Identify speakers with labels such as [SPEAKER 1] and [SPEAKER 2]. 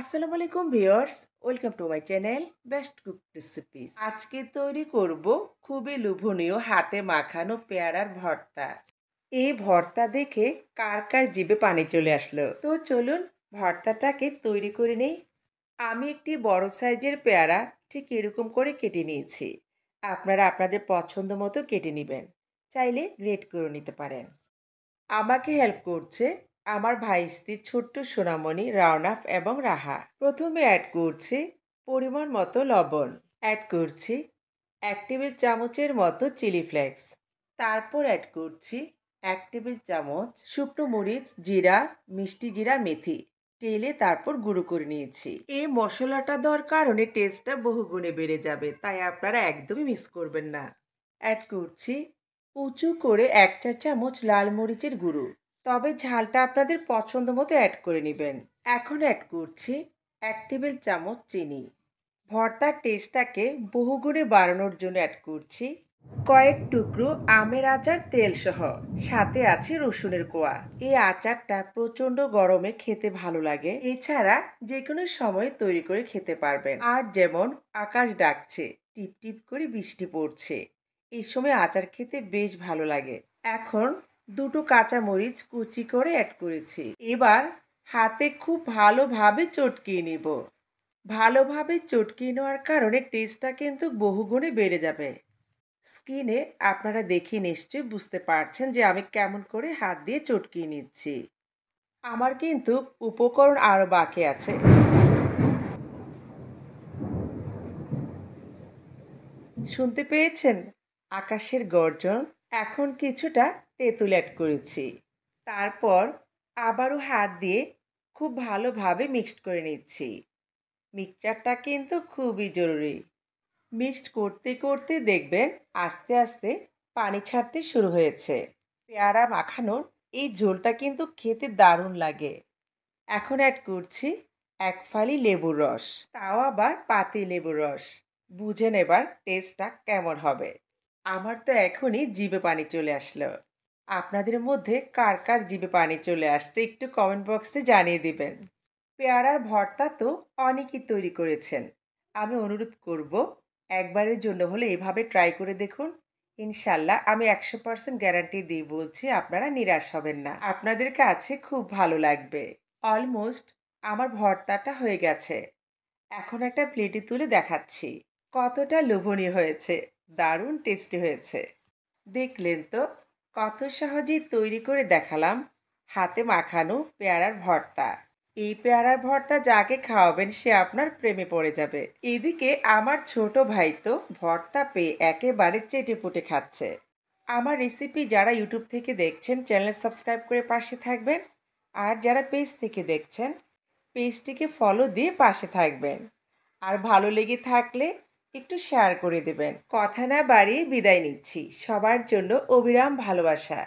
[SPEAKER 1] আসসালামু আলাইকুম viewers welcome to my channel best cook recipes আজকে তৈরি করব খুবই লোভনীয় হাতে মাখানো পেয়ারার ভর্তা এই ভর্তা দেখে কার কার জিভে পানি চলে আসলো তো চলুন ভর্তাটাকে তৈরি করে নেই আমি একটি বড় সাইজের পেয়ারা ঠিক এরকম করে কেটে নিয়েছি আপনারা আপনাদের পছন্দ মতো কেটে নেবেন চাইলে গ্রেট করে নিতে পারেন আমাকে হেল্প করছে আমার ভাই স্ত্রীর ছোট্ট সোনামণি রাওনাফ এবং রাহা প্রথমে অ্যাড করছি পরিমাণ মতো লবণ অ্যাড করছি এক টেবিল চামচের মতো চিলি ফ্লেক্স তারপর অ্যাড করছি এক টেবিল চামচ শুকনো মরিচ জিরা মিষ্টি জিরা মেথি তেলে তারপর গুঁড়ো করে নিয়েছি এই মশলাটা দেওয়ার কারণে টেস্টটা বহুগুণে বেড়ে যাবে তাই আপনারা একদমই মিস করবেন না অ্যাড করছি উঁচু করে এক চা চামচ লাল মরিচের গুঁড়ো তবে ঝালটা আপনাদের পছন্দ মতো অ্যাড করে নেবেন এখন অ্যাড করছি এক টেবিল চামচ চিনি ভর্তার টেস্টটাকে বহুগুণে বাড়ানোর জন্য অ্যাড করছি কয়েক টুকরো আমের আচার তেলসহ সাথে আছে রসুনের কোয়া এই আচারটা প্রচণ্ড গরমে খেতে ভালো লাগে এছাড়া যে কোনো সময় তৈরি করে খেতে পারবেন আর যেমন আকাশ ডাকছে টিপ টিপ করে বৃষ্টি পড়ছে এই সময় আচার খেতে বেশ ভালো লাগে এখন দুটো কাঁচামরিচ কুচি করে অ্যাড করেছি এবার হাতে খুব ভালোভাবে চটকিয়ে নেব ভালোভাবে চটকিয়ে নেওয়ার কারণে টেস্টটা কিন্তু বহুগুণে বেড়ে যাবে স্কিনে আপনারা দেখে নিশ্চয়ই বুঝতে পারছেন যে আমি কেমন করে হাত দিয়ে চটকিয়ে নিচ্ছি আমার কিন্তু উপকরণ আরও বাকি আছে শুনতে পেয়েছেন আকাশের গর্জন এখন কিছুটা তেঁতুল অ্যাড করেছি তারপর আবারও হাত দিয়ে খুব ভালোভাবে মিক্সড করে নিচ্ছি মিক্সচারটা কিন্তু খুবই জরুরি মিক্সড করতে করতে দেখবেন আস্তে আস্তে পানি ছাড়তে শুরু হয়েছে পেয়ারা মাখানোর এই ঝোলটা কিন্তু খেতে দারুণ লাগে এখন অ্যাড করছি এক ফালি লেবুর রস তাও আবার পাতি লেবুর রস বুঝে নেবার টেস্টটা কেমন হবে আমার তো এখনই জিভে পানি চলে আসলো আপনাদের মধ্যে কার কার জীবে পানি চলে আসছে একটু কমেন্ট বক্সে জানিয়ে দিবেন পেয়ারার ভর্তা তো অনেকেই তৈরি করেছেন আমি অনুরোধ করব একবারের জন্য হলে এভাবে ট্রাই করে দেখুন ইনশাল্লাহ আমি একশো পার্সেন্ট গ্যারান্টি দিয়ে বলছি আপনারা নিরাশ হবেন না আপনাদের কাছে খুব ভালো লাগবে অলমোস্ট আমার ভর্তাটা হয়ে গেছে এখন একটা প্লেটে তুলে দেখাচ্ছি কতটা লোভনীয় হয়েছে দারুণ টেস্টি হয়েছে দেখলেন তো কত সহজেই তৈরি করে দেখালাম হাতে মাখানো পেয়ারার ভর্তা এই পেয়ারার ভর্তা যাকে খাওয়াবেন সে আপনার প্রেমে পড়ে যাবে এদিকে আমার ছোট ভাই তো ভর্তা পেয়ে একেবারে চেটে পুটে খাচ্ছে আমার রেসিপি যারা ইউটিউব থেকে দেখছেন চ্যানেল সাবস্ক্রাইব করে পাশে থাকবেন আর যারা পেজ থেকে দেখছেন পেজটিকে ফলো দিয়ে পাশে থাকবেন আর ভালো লেগে থাকলে একটু শেয়ার করে দেবেন কথা না বাড়িয়ে বিদায় নিচ্ছি সবার জন্য অবিরাম ভালোবাসা